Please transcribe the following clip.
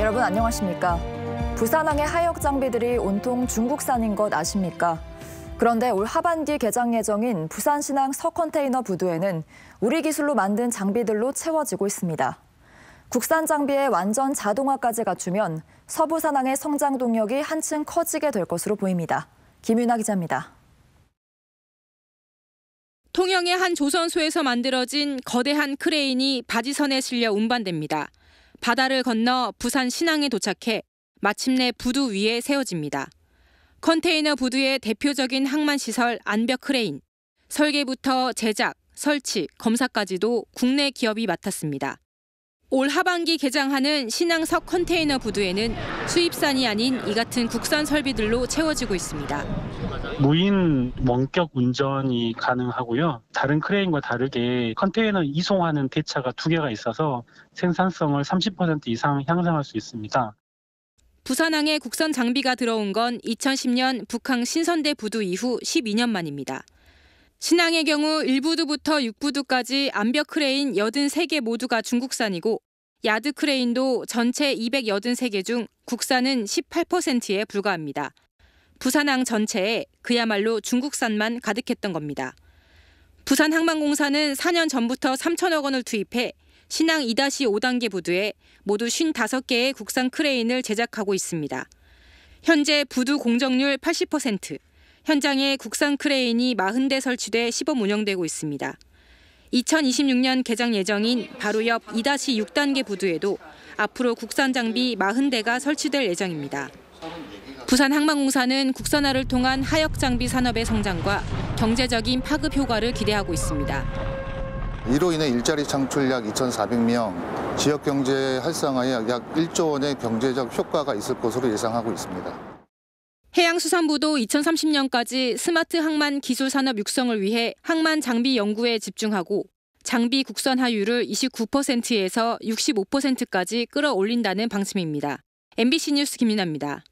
여러분 안녕하십니까? 부산항의 하역 장비들이 온통 중국산인 것 아십니까? 그런데 올 하반기 개장 예정인 부산신항 서컨테이너 부두에는 우리 기술로 만든 장비들로 채워지고 있습니다. 국산 장비의 완전 자동화까지 갖추면 서부산항의 성장 동력이 한층 커지게 될 것으로 보입니다. 김윤아 기자입니다. 통영의 한 조선소에서 만들어진 거대한 크레인이 바지선에 실려 운반됩니다. 바다를 건너 부산 신항에 도착해 마침내 부두 위에 세워집니다. 컨테이너 부두의 대표적인 항만시설 안벽 크레인. 설계부터 제작, 설치, 검사까지도 국내 기업이 맡았습니다. 올 하반기 개장하는 신앙석 컨테이너 부두에는 수입산이 아닌 이 같은 국산 설비들로 채워지고 있습니다. 무인 원격 운전이 가능하고요. 다른 크레인과 다르게 컨테이너 이송하는 대차가 두 개가 있어서 생산성을 30% 이상 향상할 수 있습니다. 부산항에 국산 장비가 들어온 건 2010년 북항 신선대 부두 이후 12년 만입니다. 신앙의 경우 1부두부터 6부두까지 암벽 크레인 83개 모두가 중국산이고 야드 크레인도 전체 283개 중 국산은 18%에 불과합니다. 부산항 전체에 그야말로 중국산만 가득했던 겁니다. 부산항만공사는 4년 전부터 3천억 원을 투입해 신앙 2-5단계 부두에 모두 55개의 국산 크레인을 제작하고 있습니다. 현재 부두 공정률 80%, 현장에 국산 크레인이 40대 설치돼 시범 운영되고 있습니다. 2026년 개장 예정인 바로 옆 2-6단계 부두에도 앞으로 국산 장비 40대가 설치될 예정입니다. 부산항만공사는 국산화를 통한 하역 장비 산업의 성장과 경제적인 파급 효과를 기대하고 있습니다. 이로 인해 일자리 창출 약 2,400명, 지역 경제 활성화에 약 1조 원의 경제적 효과가 있을 것으로 예상하고 있습니다. 해양수산부도 2030년까지 스마트 항만 기술 산업 육성을 위해 항만 장비 연구에 집중하고 장비 국산화율을 29%에서 65%까지 끌어올린다는 방침입니다. MBC 뉴스 김민아입니다.